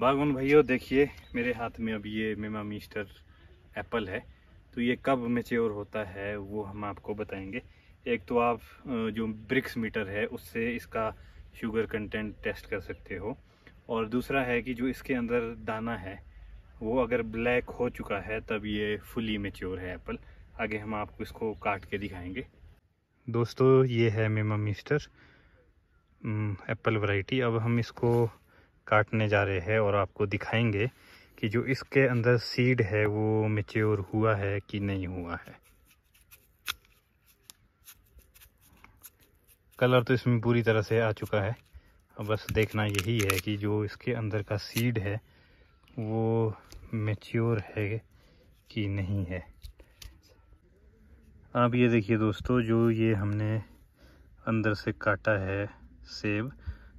बागवान भाइयों देखिए मेरे हाथ में अब ये मेमा मिस्टर एप्पल है तो ये कब मेच्योर होता है वो हम आपको बताएंगे एक तो आप जो ब्रिक्स मीटर है उससे इसका शुगर कंटेंट टेस्ट कर सकते हो और दूसरा है कि जो इसके अंदर दाना है वो अगर ब्लैक हो चुका है तब ये फुली मेच्योर है एप्पल आगे हम आपको इसको काट के दिखाएंगे दोस्तों ये है मेमा मिस्टर एप्पल वैरायटी अब हम इसको काटने जा रहे हैं और आपको दिखाएंगे कि जो इसके अंदर सीड है वो मेच्योर हुआ है कि नहीं हुआ है कलर तो इसमें पूरी तरह से आ चुका है अब बस देखना यही है कि जो इसके अंदर का सीड है वो मेच्योर है कि नहीं है आप ये देखिए दोस्तों जो ये हमने अंदर से काटा है सेब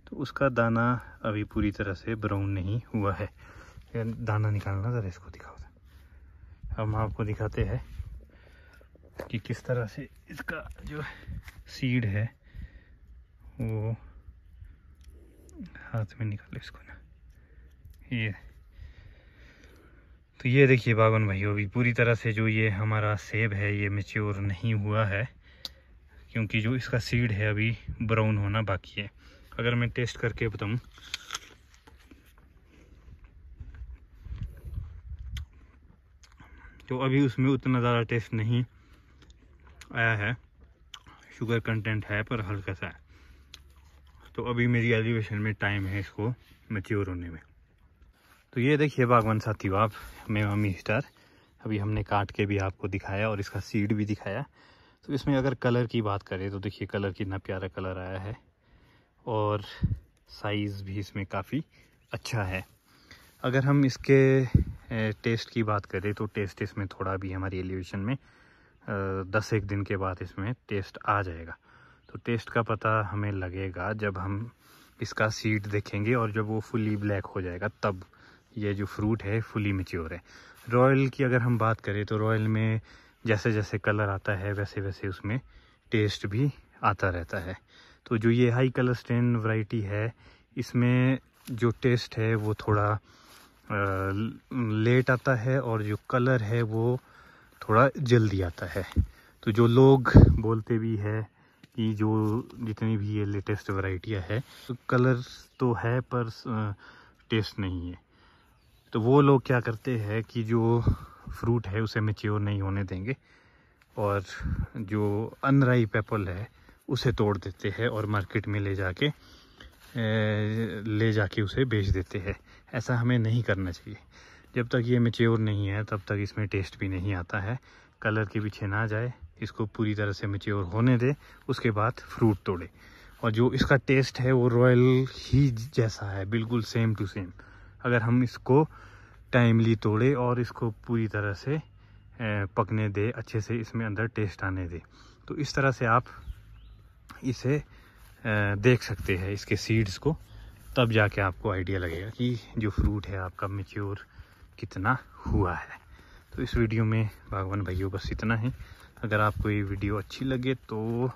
तो उसका दाना अभी पूरी तरह से ब्राउन नहीं हुआ है दाना निकालना ज़रा इसको दिखाओ हम आपको दिखाते हैं कि किस तरह से इसका जो सीड है वो हाथ में निकालो इसको ना ये तो ये देखिए बागवान भाई अभी पूरी तरह से जो ये हमारा सेब है ये मेच्योर नहीं हुआ है क्योंकि जो इसका सीड है अभी ब्राउन होना बाकी है अगर मैं टेस्ट करके बताऊं तो अभी उसमें उतना ज़्यादा टेस्ट नहीं आया है शुगर कंटेंट है पर हल्का सा है तो अभी मेरी एलिवेशन में टाइम है इसको मच्योर होने में तो ये देखिए बागवान साथी आप मैं मम्मी स्टार अभी हमने काट के भी आपको दिखाया और इसका सीड भी दिखाया तो इसमें अगर कलर की बात करें तो देखिए कलर कितना प्यारा कलर आया है और साइज़ भी इसमें काफ़ी अच्छा है अगर हम इसके टेस्ट की बात करें तो टेस्ट इसमें थोड़ा भी हमारी एलिवेशन में दस एक दिन के बाद इसमें टेस्ट आ जाएगा तो टेस्ट का पता हमें लगेगा जब हम इसका सीड देखेंगे और जब वो फुली ब्लैक हो जाएगा तब ये जो फ्रूट है फुली मेच्योर है रॉयल की अगर हम बात करें तो रॉयल में जैसे जैसे कलर आता है वैसे वैसे उसमें टेस्ट भी आता रहता है तो जो ये हाई कलर स्टेन वैरायटी है इसमें जो टेस्ट है वो थोड़ा लेट आता है और जो कलर है वो थोड़ा जल्दी आता है तो जो लोग बोलते भी है कि जो जितनी भी ये लेटेस्ट वैरायटियाँ है तो कलर तो है पर टेस्ट नहीं है तो वो लोग क्या करते हैं कि जो फ्रूट है उसे मेच्योर नहीं होने देंगे और जो अनराइप एप्पल है उसे तोड़ देते हैं और मार्केट में ले जाके ले जाके उसे बेच देते हैं ऐसा हमें नहीं करना चाहिए जब तक ये मेच्योर नहीं है तब तक इसमें टेस्ट भी नहीं आता है कलर के पीछे ना जाए इसको पूरी तरह से मेच्योर होने दे उसके बाद फ्रूट तोड़े और जो इसका टेस्ट है वो रॉयल ही जैसा है बिल्कुल सेम टू सेम अगर हम इसको टाइमली तोड़े और इसको पूरी तरह से पकने दे अच्छे से इसमें अंदर टेस्ट आने दे तो इस तरह से आप इसे देख सकते हैं इसके सीड्स को तब जाके आपको आइडिया लगेगा कि जो फ्रूट है आपका मेच्योर कितना हुआ है तो इस वीडियो में बागवान भाइयों बस इतना है अगर आपको ये वीडियो अच्छी लगे तो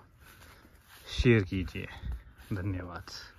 शेयर कीजिए धन्यवाद